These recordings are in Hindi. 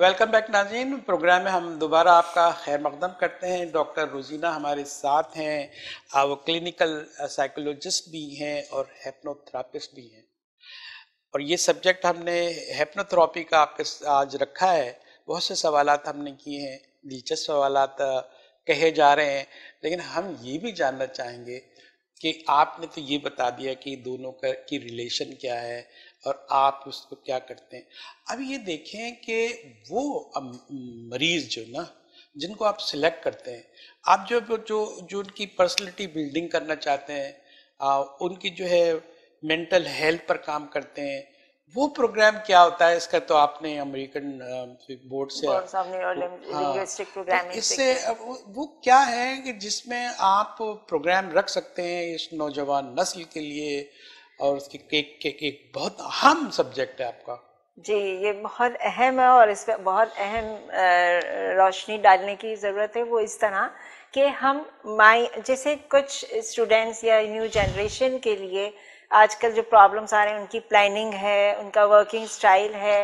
वेलकम बैक नाजीन प्रोग्राम में हम दोबारा आपका खैर मकदम करते हैं डॉक्टर रोजीना हमारे साथ हैं वो क्लिनिकल साइकोलॉजिस्ट भी हैं और हेप्नोथेरापिस्ट भी हैं और ये सब्जेक्ट हमने हेप्नोथेरापी का आपके आज रखा है बहुत से सवाल हमने किए हैं दिलचस्प सवाल कहे जा रहे हैं लेकिन हम ये भी जानना चाहेंगे कि आपने तो ये बता दिया कि दोनों का की रिलेशन क्या है और आप उसको क्या करते हैं अब ये देखें कि वो मरीज जो ना जिनको आप सिलेक्ट करते हैं आप जो जो जो उनकी पर्सनलिटी बिल्डिंग करना चाहते हैं आ, उनकी जो है मेंटल हेल्थ पर काम करते हैं वो प्रोग्राम क्या होता है इसका तो आपने अमेरिकन बोर्ड से हाँ, तो इससे वो क्या है कि जिसमें आप प्रोग्राम रख सकते हैं इस नौजवान नस्ल के लिए और उसकी केक केक एक बहुत अहम सब्जेक्ट है आपका जी ये बहुत अहम है और इस पर बहुत अहम रोशनी डालने की ज़रूरत है वो इस तरह कि हम माई जैसे कुछ स्टूडेंट्स या न्यू जनरेशन के लिए आजकल जो प्रॉब्लम्स आ रहे हैं उनकी प्लानिंग है उनका वर्किंग स्टाइल है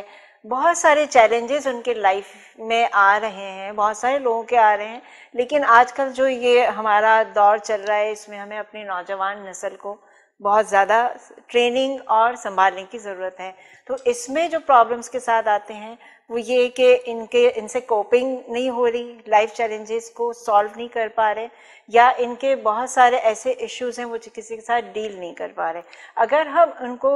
बहुत सारे चैलेंजेस उनके लाइफ में आ रहे हैं बहुत सारे लोगों के आ रहे हैं लेकिन आजकल जो ये हमारा दौर चल रहा है इसमें हमें अपनी नौजवान नस्ल को बहुत ज़्यादा ट्रेनिंग और संभालने की ज़रूरत है तो इसमें जो प्रॉब्लम्स के साथ आते हैं वो ये कि इनके इनसे कोपिंग नहीं हो रही लाइफ चैलेंजेस को सॉल्व नहीं कर पा रहे या इनके बहुत सारे ऐसे इश्यूज हैं वो किसी के साथ डील नहीं कर पा रहे अगर हम उनको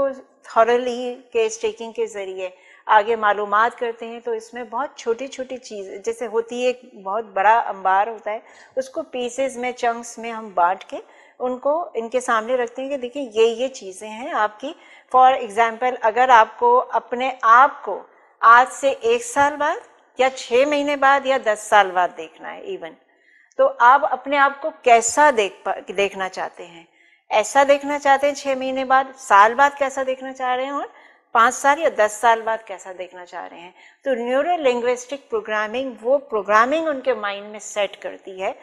थॉरली केस टेकिंग के ज़रिए आगे मालूम करते हैं तो इसमें बहुत छोटी छोटी चीज़ जैसे होती है एक बहुत बड़ा अंबार होता है उसको पीसेस में चंक्स में हम बांट के उनको इनके सामने रखते हैं कि देखिए ये ये चीज़ें हैं आपकी फॉर एग्ज़ाम्पल अगर आपको अपने आप को आज से एक साल बाद या छः महीने बाद या दस साल बाद देखना है इवन तो आप अपने आप को कैसा देख देखना चाहते हैं ऐसा देखना चाहते हैं छः महीने बाद साल बाद कैसा देखना चाह रहे हैं और पाँच साल या दस साल बाद कैसा देखना चाह रहे हैं तो न्यूरो लिंग्विस्टिक प्रोग्रामिंग वो प्रोग्रामिंग उनके माइंड में सेट करती है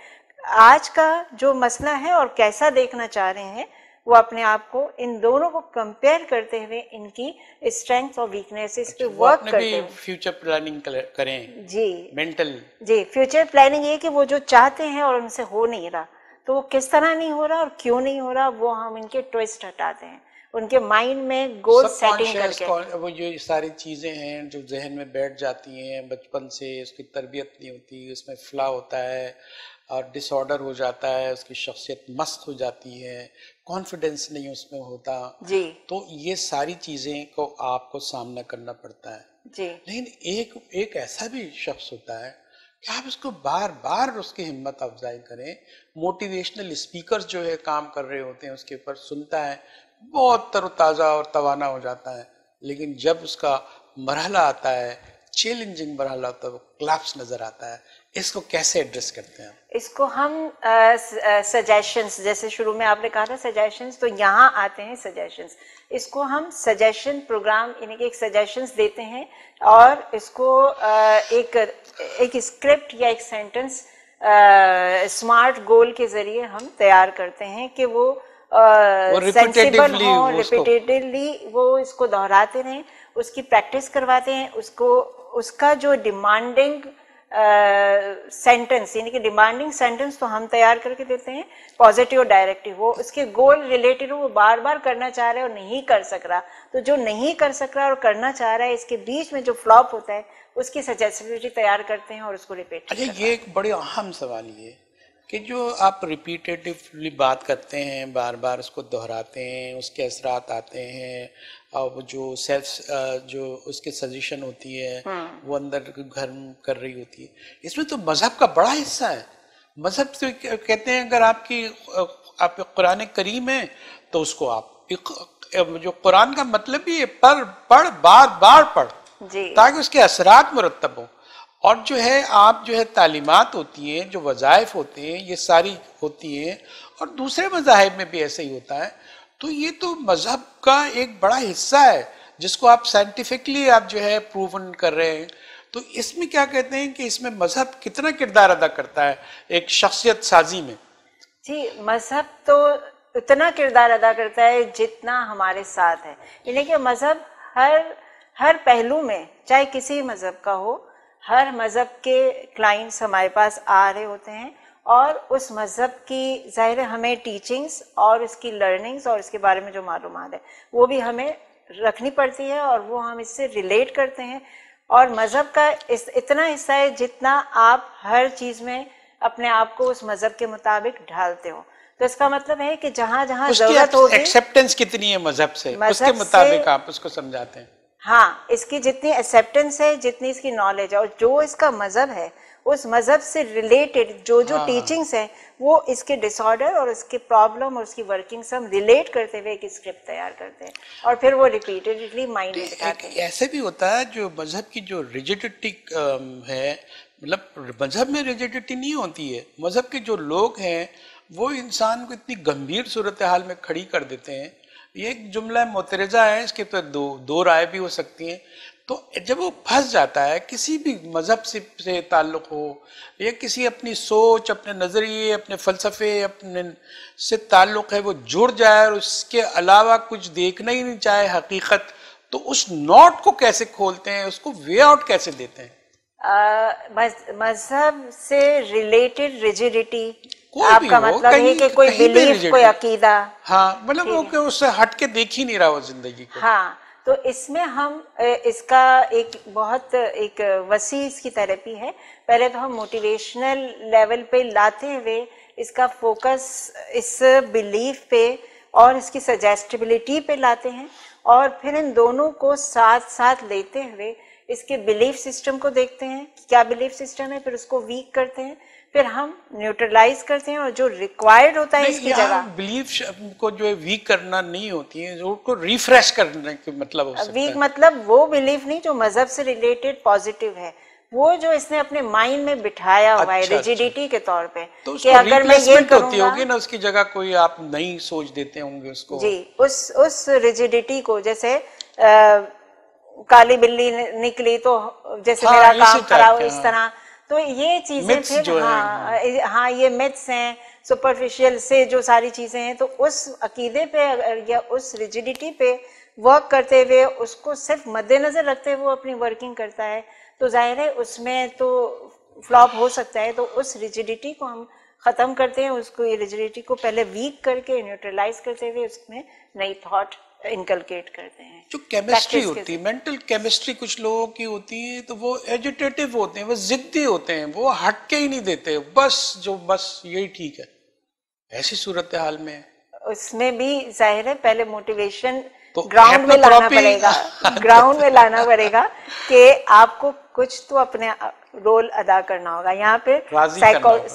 आज का जो मसला है और कैसा देखना चाह रहे हैं वो अपने आप को इन दोनों को कंपेयर करते हुए इनकी स्ट्रेंथ और वीकनेसेस पे अच्छा, वर्क करते हैं फ्यूचर प्लानिंग करें जी मेंटल जी फ्यूचर प्लानिंग ये कि वो जो चाहते हैं और उनसे हो नहीं रहा तो वो किस तरह नहीं हो रहा और क्यों नहीं हो रहा वो हम इनके ट्विस्ट हटाते हैं उनके माइंड में गोल सेटिंग करके वो जो सारी चीजें हैं जो जहन में बैठ जाती हैं बचपन से उसकी तरबियत नहीं होती उसमें फ्ला होता है डिसऑर्डर हो जाता है उसकी शख्सियत मस्त हो जाती है कॉन्फिडेंस नहीं उसमें होता जी तो ये सारी चीजें को आपको सामना करना पड़ता है जी लेकिन एक एक ऐसा भी शख्स होता है कि आप उसको बार बार उसकी हिम्मत अफजाई करें मोटिवेशनल स्पीकर जो है काम कर रहे होते हैं उसके ऊपर सुनता है बहुत तरोताज़ा और तवाना हो जाता है लेकिन जब उसका मरहला आता है चैलेंजिंग मरहला होता है वो क्लैप्स नज़र आता है इसको कैसे एड्रेस करते हैं इसको हम सजेशंस uh, जैसे शुरू में आपने कहा था सजेशंस तो यहाँ आते हैं सजेशंस इसको हम सजेशन प्रोग्राम यानी कि एक सजेशंस देते हैं और इसको uh, एक एक स्क्रिप्ट या एक सेंटेंस स्मार्ट गोल के जरिए हम तैयार करते हैं कि वो सेंसिबल हो रिपीटेडली वो इसको दोहराते रहें उसकी प्रैक्टिस करवाते हैं उसको उसका जो डिमांडिंग uh, सेंटेंस यानी कि डिमांडिंग सेंटेंस तो हम तैयार करके देते हैं पॉजिटिव और डायरेक्टिव वो उसके गोल रिलेटेड हो वो बार बार करना चाह रहा है और नहीं कर सक रहा तो जो नहीं कर सक रहा और करना चाह रहा है इसके बीच में जो फ्लॉप होता है उसकी सजेस्टिविटी तैयार करते हैं और उसको रिपीट अच्छा ये एक बड़े अहम सवाल ये कि जो आप रिपीटेटिवली बात करते हैं बार बार उसको दोहराते हैं उसके असरात आते हैं और जो सेल्फ जो उसके सजेशन होती है हाँ। वो अंदर घर कर रही होती है इसमें तो मज़हब का बड़ा हिस्सा है मज़हब तो कहते हैं अगर आपकी आप कुरान करीम है तो उसको आप जो कुरान का मतलब ही है पर पढ़ बार बार पढ़ ताकि उसके असरात मुरतब हों और जो है आप जो है तालीमत होती हैं जो वज़ाइफ होते हैं ये सारी होती हैं और दूसरे मजाहब में भी ऐसे ही होता है तो ये तो मज़हब का एक बड़ा हिस्सा है जिसको आप साइंटिफिकली आप जो है प्रूवन कर रहे हैं तो इसमें क्या कहते हैं कि इसमें मज़हब कितना किरदार अदा करता है एक शख्सियत साजी में जी मज़हब तो उतना किरदार अदा करता है जितना हमारे साथ है यानी कि मज़हब हर हर पहलू में चाहे किसी मज़हब का हो हर मज़हब के क्लाइंट्स हमारे पास आ रहे होते हैं और उस मज़हब की ज़ाहिर हमें टीचिंग्स और उसकी लर्निंग्स और इसके बारे में जो मालूम है वो भी हमें रखनी पड़ती है और वो हम इससे रिलेट करते हैं और मज़हब का इस इतना हिस्सा है जितना आप हर चीज़ में अपने आप को उस मज़हब के मुताबिक ढालते हो तो इसका मतलब है कि जहाँ जहाँ जरूरत होगी एक्सेप्टेंस कितनी है मज़हब से उसके मुताबिक आप उसको समझाते हैं हाँ इसकी जितनी एक्सेप्टेंस है जितनी इसकी नॉलेज है और जो इसका मजहब है उस मजहब से रिलेटेड जो जो हाँ, टीचिंग्स हाँ। हैं वो इसके डिसऑर्डर और इसके प्रॉब्लम और उसकी से हम रिलेट करते हुए एक स्क्रिप्ट तैयार करते हैं और फिर वो रिपीटेडली माइंड में बिठाते हैं ऐसे भी होता है जो मजहब की जो रिजिडिटी है मतलब मजहब में रिजिडिटी नहीं होती है मजहब के जो लोग हैं वो इंसान को इतनी गंभीर सूरत हाल में खड़ी कर देते हैं ये एक जुमला मोतरजा है इसके तो दो दो राय भी हो सकती हैं तो जब वो फंस जाता है किसी भी मज़हब से, से ताल्लुक़ हो या किसी अपनी सोच अपने नज़रिए अपने फ़लसफ़े अपने से ताल्लुक़ है वो जुड़ जाए और उसके अलावा कुछ देखना ही नहीं चाहे हकीकत तो उस नॉट को कैसे खोलते हैं उसको वे आउट कैसे देते हैं मजहब से रिलेटेड रिजिडिटी आपका मतलब है कि कोई बिलीफ कोई अकीदा हाँ मतलब वो के उससे हट के देख ही नहीं रहा वो जिंदगी को हाँ तो इसमें हम इसका एक बहुत एक वसी इसकी थेरेपी है पहले तो हम मोटिवेशनल लेवल पे लाते हुए इसका फोकस इस बिलीफ पे और इसकी सजेस्टिबिलिटी पे लाते हैं और फिर इन दोनों को साथ साथ लेते हुए इसके बिलीफ सिस्टम को देखते हैं कि क्या बिलीफ सिस्टम है फिर उसको वीक करते हैं फिर हम न्यूट्रलाइज करते हैं और जो रिक्वायर्ड होता है इसकी जगह बिलीफ को जो है वीक करना नहीं होती है जो उसको रिफ्रेश करने के मतलब हो सकता वीक मतलब वो बिलीफ नहीं जो मजहब से रिलेटेड पॉजिटिव है वो जो इसने अपने माइंड में बिठाया हुआ है रिजिडिटी अच्छा, अच्छा। के तौर पे तो कि अगर मैं ये करती होगी ना उसकी जगह कोई आप नई सोच देते होंगे उसको जी उस उस रिजिडिटी को जैसे काली बिल्ली निकली तो जैसे हाँ, मेरा काम कराओ इस हाँ। तरह तो ये चीजें फिर हाँ हाँ ये मिथ्स हाँ, हैं सुपरफिशियल से जो सारी चीजें हैं तो उस अकीदे पे या उस रिजिडिटी पे वर्क करते हुए उसको सिर्फ मद्देनजर रखते हुए अपनी वर्किंग करता है तो जाहिर है उसमें तो फ्लॉप हो सकता है तो उस रिजिडिटी को हम ख़त्म करते हैं उसको ये रिजिडिटी को पहले वीक करके न्यूट्रलाइज करते हुए उसमें नई थॉट इनकलकेट करते हैं जो केमिस्ट्री होती है मेंटल केमिस्ट्री कुछ लोगों की होती है तो वो एजुटेटिव होते हैं वो जिद्दी होते हैं वो हट के ही नहीं देते बस जो बस यही ठीक है ऐसी सूरत हाल में उसमें भी जाहिर है पहले मोटिवेशन तो ग्राउंड में लाना पड़ेगा ग्राउंड में लाना पड़ेगा कि आपको कुछ तो अपने रोल अदा करना होगा यहाँ पे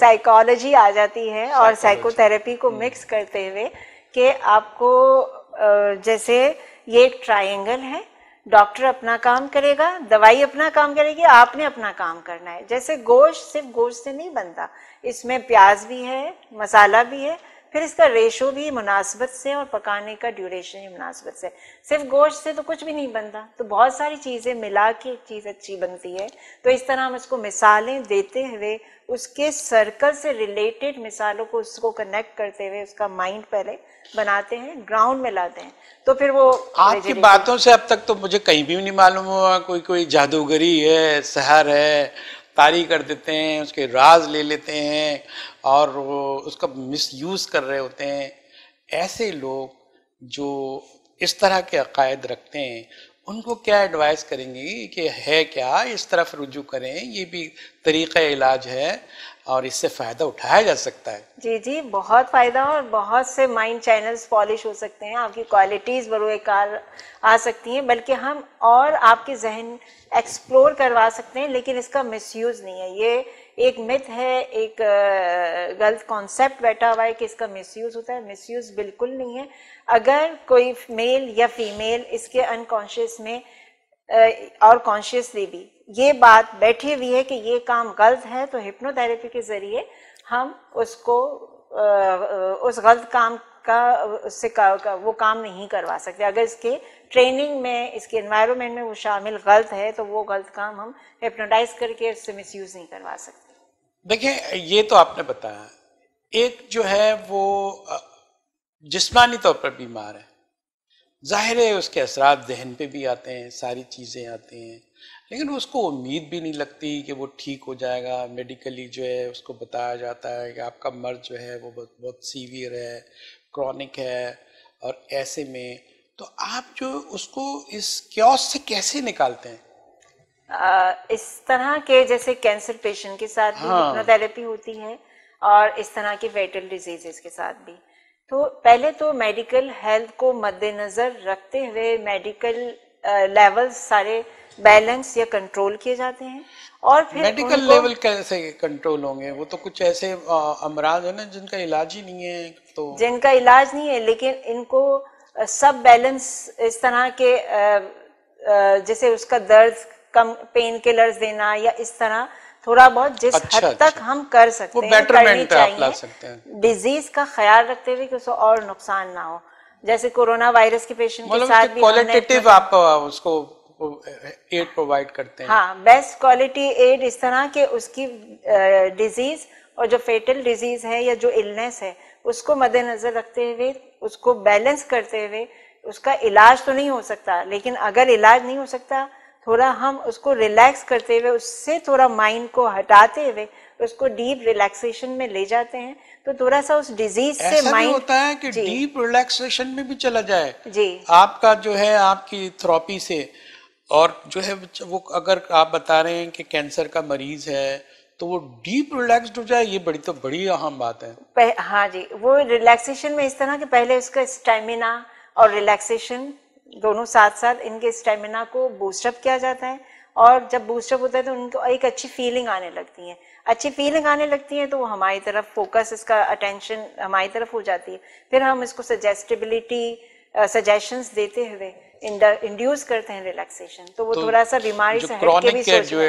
साइकोलॉजी आ जाती है और साइकोथेरेपी को मिक्स हम्म। करते हुए कि आपको जैसे ये एक ट्राइंगल है डॉक्टर अपना काम करेगा दवाई अपना काम करेगी आपने अपना काम करना है जैसे गोश्त सिर्फ गोश्त से नहीं बनता इसमें प्याज भी है मसाला भी है फिर इसका रेशो भी मुनासबत से और पकाने का ड्यूरेशन भी मुनासबत से सिर्फ गोश्त से तो कुछ भी नहीं बनता तो बहुत सारी चीज़ें मिला के एक चीज़ अच्छी बनती है तो इस तरह हम उसको मिसालें देते हुए उसके सर्कल से रिलेटेड मिसालों को उसको कनेक्ट करते हुए उसका माइंड पहले बनाते हैं ग्राउंड में लाते हैं तो फिर वो आपकी बातों से अब तक तो मुझे कहीं भी नहीं मालूम हुआ कोई कोई जादूगरी है शहर है तारी कर देते हैं उसके राज ले लेते हैं और वो उसका मिसयूज़ कर रहे होते हैं ऐसे लोग जो इस तरह के अकायद रखते हैं उनको क्या एडवाइस करेंगी कि है क्या इस तरफ रुजू करें ये भी तरीक़ इलाज है और इससे फायदा उठाया जा सकता है जी जी बहुत फायदा और बहुत से माइंड चैनल्स पॉलिश हो सकते हैं आपकी क्वालिटीज बरूकार आ सकती हैं बल्कि हम और आपके जहन एक्सप्लोर करवा सकते हैं लेकिन इसका मिसयूज नहीं है ये एक मिथ है एक गलत कॉन्सेप्ट बैठा हुआ है कि इसका मिसयूज होता है मिसयूज बिल्कुल नहीं है अगर कोई मेल या फीमेल इसके अनकॉन्शियस में और कॉन्शियसली भी ये बात बैठी हुई है कि ये काम गलत है तो हिप्नोथेरेपी के जरिए हम उसको उस गलत काम का उससे का, का, वो काम नहीं करवा सकते अगर इसके ट्रेनिंग में इसके एनवायरनमेंट में वो शामिल गलत है तो वो गलत काम हम हिप्नोटाइज करके उससे मिस यूज नहीं करवा सकते देखिए ये तो आपने बताया एक जो है वो जिसमानी तौर पर बीमार है ज़ाहिर है उसके असरा जहन पर भी आते हैं सारी चीज़ें आती हैं लेकिन उसको उम्मीद भी नहीं लगती कि वो ठीक हो जाएगा मेडिकली जो है उसको बताया जाता है कि आपका मर्ज जो है वो बहुत बहुत सीवियर है क्रॉनिक है और ऐसे में तो आप जो उसको इस क्योस से कैसे निकालते हैं आ, इस तरह के जैसे कैंसर पेशेंट के साथ हाँ। भी हिप्नोथेरेपी होती है और इस तरह के वेटल डिजीजेस के साथ भी तो पहले तो मेडिकल हेल्थ को मद्देनजर रखते हुए मेडिकल लेवल सारे बैलेंस या कंट्रोल किए जाते हैं और फिर मेडिकल लेवल कैसे कंट्रोल होंगे वो तो कुछ ऐसे अमराज है ना जिनका इलाज ही नहीं है तो जिनका इलाज नहीं है लेकिन इनको सब बैलेंस इस तरह के जैसे उसका दर्द कम पेन किलर्स देना या इस तरह थोड़ा बहुत जिस अच्छा, हद अच्छा। तक अच्छा। हम कर सकते हैं करनी चाहिए डिजीज का ख्याल रखते हुए कि और नुकसान ना हो जैसे कोरोना वायरस के पेशेंट के मतलब साथ भी आप उसको एड प्रोवाइड करते हैं हाँ बेस्ट क्वालिटी एड इस तरह के उसकी डिजीज और जो फेटल डिजीज है या जो इलनेस है उसको मद्देनजर रखते हुए उसको बैलेंस करते हुए उसका इलाज तो नहीं हो सकता लेकिन अगर इलाज नहीं हो सकता थोड़ा हम उसको रिलैक्स करते हुए उससे थोड़ा माइंड को हटाते हुए उसको डीप रिलैक्सेशन में ले जाते हैं तो थोड़ा सा उस डिजीज से माइंड होता है कि डीप रिलैक्सेशन में भी चला जाए जी आपका जो है आपकी थेरेपी से और जो है वो अगर आप बता रहे हैं कि कैंसर का मरीज है तो वो डीप रिलैक्स हो जाए ये बड़ी तो बड़ी अहम बात है हाँ जी वो रिलैक्सेशन में इस तरह के पहले उसका स्टेमिना और रिलैक्सेशन दोनों साथ साथ इनके स्टेमिना को बूस्टअप किया जाता है और जब बूस्टअप होता है तो उनको एक अच्छी फीलिंग आने लगती है अच्छी फीलिंग आने लगती है तो वो हमारी तरफ फोकस इसका अटेंशन हमारी तरफ हो जाती है फिर हम इसको सजेशन सजेशंस देते हुए इंड्यूस करते हैं रिलैक्सेशन तो वो तो थोड़ा सा बीमारी से हटके भी जो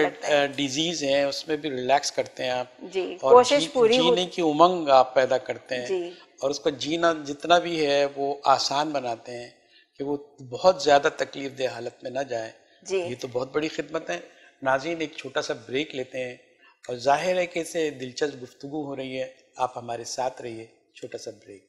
डिजीज है उसमें भी रिलैक्स करते हैं आप जी कोशिश पूरी जीने की उमंग आप पैदा करते हैं और उसको जीना जितना भी है वो आसान बनाते हैं कि वो बहुत ज्यादा तकलीफ दे हालत में ना जाए ये तो बहुत बड़ी खिदमत है नाजीन एक छोटा सा ब्रेक लेते हैं और जाहिर है कि इसे दिलचस्प गुफ्तु हो रही है आप हमारे साथ रहिए छोटा सा ब्रेक